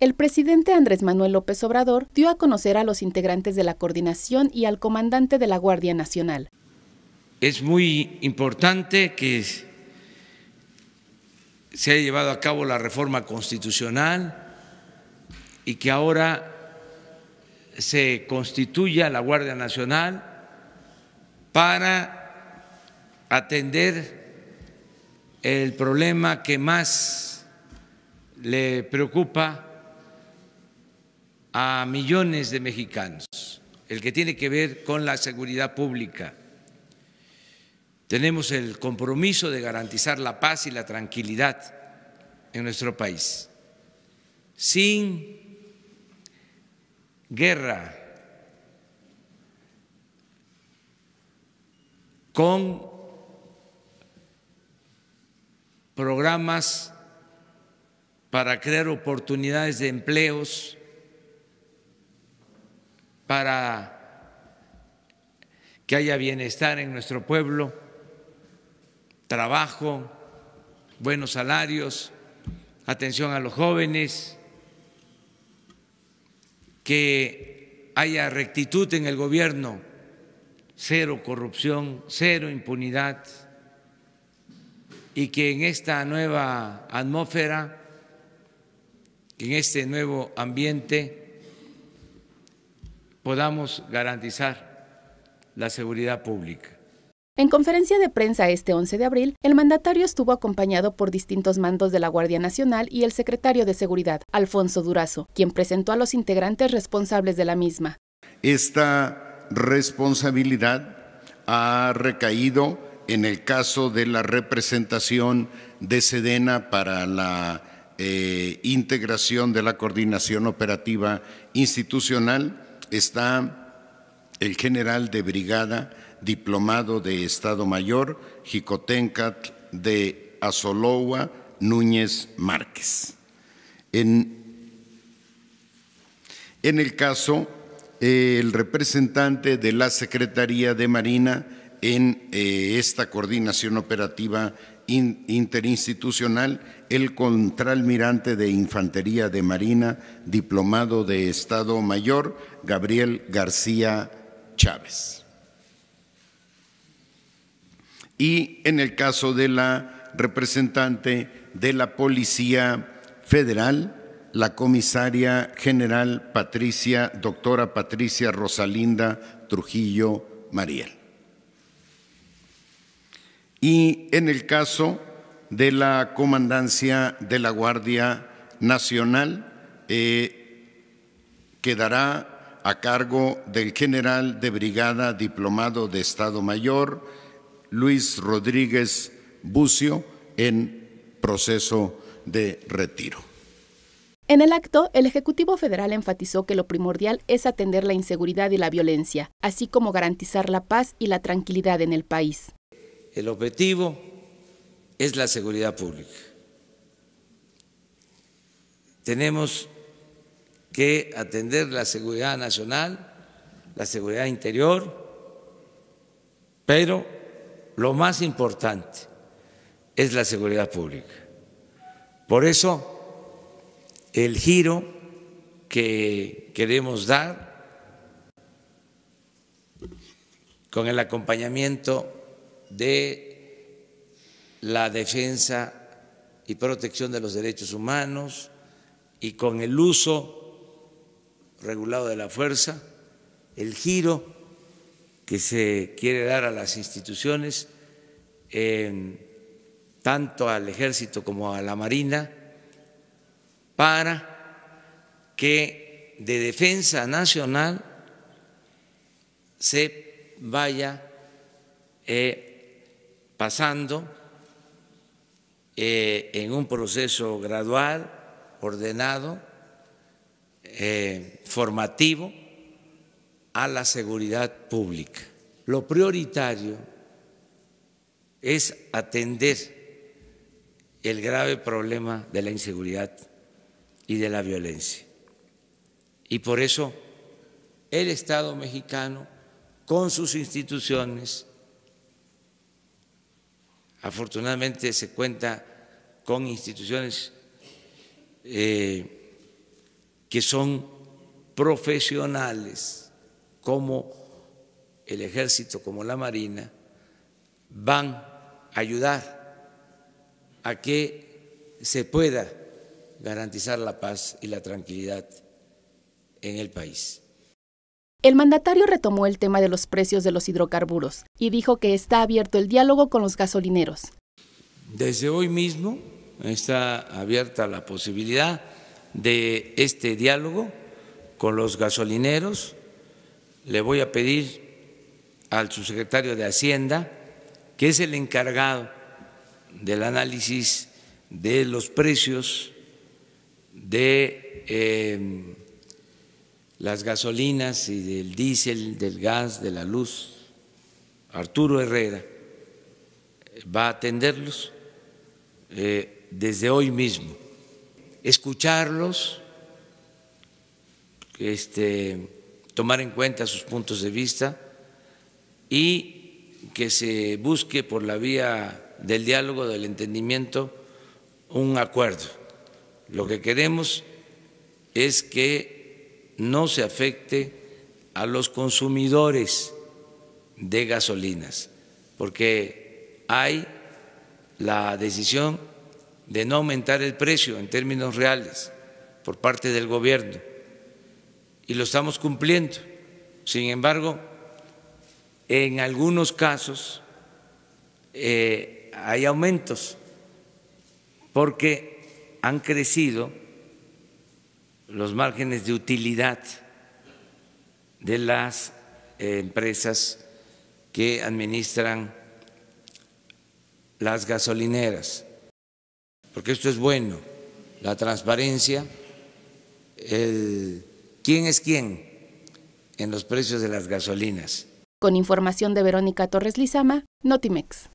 El presidente Andrés Manuel López Obrador dio a conocer a los integrantes de la coordinación y al comandante de la Guardia Nacional. Es muy importante que se haya llevado a cabo la reforma constitucional y que ahora se constituya la Guardia Nacional para atender el problema que más le preocupa a millones de mexicanos, el que tiene que ver con la seguridad pública. Tenemos el compromiso de garantizar la paz y la tranquilidad en nuestro país, sin guerra, con programas para crear oportunidades de empleos para que haya bienestar en nuestro pueblo, trabajo, buenos salarios, atención a los jóvenes, que haya rectitud en el gobierno, cero corrupción, cero impunidad y que en esta nueva atmósfera, en este nuevo ambiente, podamos garantizar la seguridad pública. En conferencia de prensa este 11 de abril, el mandatario estuvo acompañado por distintos mandos de la Guardia Nacional y el secretario de Seguridad, Alfonso Durazo, quien presentó a los integrantes responsables de la misma. Esta responsabilidad ha recaído en el caso de la representación de Sedena para la eh, integración de la coordinación operativa institucional está el general de brigada diplomado de Estado Mayor, Jicotencat de Azolowa Núñez Márquez. En, en el caso, eh, el representante de la Secretaría de Marina en eh, esta coordinación operativa interinstitucional el contralmirante de Infantería de Marina, diplomado de Estado Mayor, Gabriel García Chávez. Y en el caso de la representante de la Policía Federal, la comisaria general Patricia, doctora Patricia Rosalinda Trujillo Mariel y en el caso de la comandancia de la Guardia Nacional eh, quedará a cargo del general de brigada diplomado de Estado Mayor Luis Rodríguez Bucio en proceso de retiro. En el acto, el Ejecutivo Federal enfatizó que lo primordial es atender la inseguridad y la violencia, así como garantizar la paz y la tranquilidad en el país. El objetivo es la seguridad pública. Tenemos que atender la seguridad nacional, la seguridad interior, pero lo más importante es la seguridad pública. Por eso, el giro que queremos dar con el acompañamiento de la defensa y protección de los derechos humanos y con el uso regulado de la fuerza, el giro que se quiere dar a las instituciones, tanto al ejército como a la marina, para que de defensa nacional se vaya eh, pasando eh, en un proceso gradual, ordenado, eh, formativo a la seguridad pública. Lo prioritario es atender el grave problema de la inseguridad y de la violencia. Y por eso el Estado mexicano, con sus instituciones, Afortunadamente se cuenta con instituciones eh, que son profesionales, como el ejército, como la marina, van a ayudar a que se pueda garantizar la paz y la tranquilidad en el país. El mandatario retomó el tema de los precios de los hidrocarburos y dijo que está abierto el diálogo con los gasolineros. Desde hoy mismo está abierta la posibilidad de este diálogo con los gasolineros. Le voy a pedir al subsecretario de Hacienda, que es el encargado del análisis de los precios de eh, las gasolinas y del diésel, del gas, de la luz. Arturo Herrera va a atenderlos eh, desde hoy mismo, escucharlos, este, tomar en cuenta sus puntos de vista y que se busque por la vía del diálogo, del entendimiento, un acuerdo. Lo que queremos es que no se afecte a los consumidores de gasolinas, porque hay la decisión de no aumentar el precio en términos reales por parte del gobierno y lo estamos cumpliendo. Sin embargo, en algunos casos eh, hay aumentos porque han crecido los márgenes de utilidad de las eh, empresas que administran las gasolineras, porque esto es bueno, la transparencia, el, quién es quién en los precios de las gasolinas. Con información de Verónica Torres Lizama, Notimex.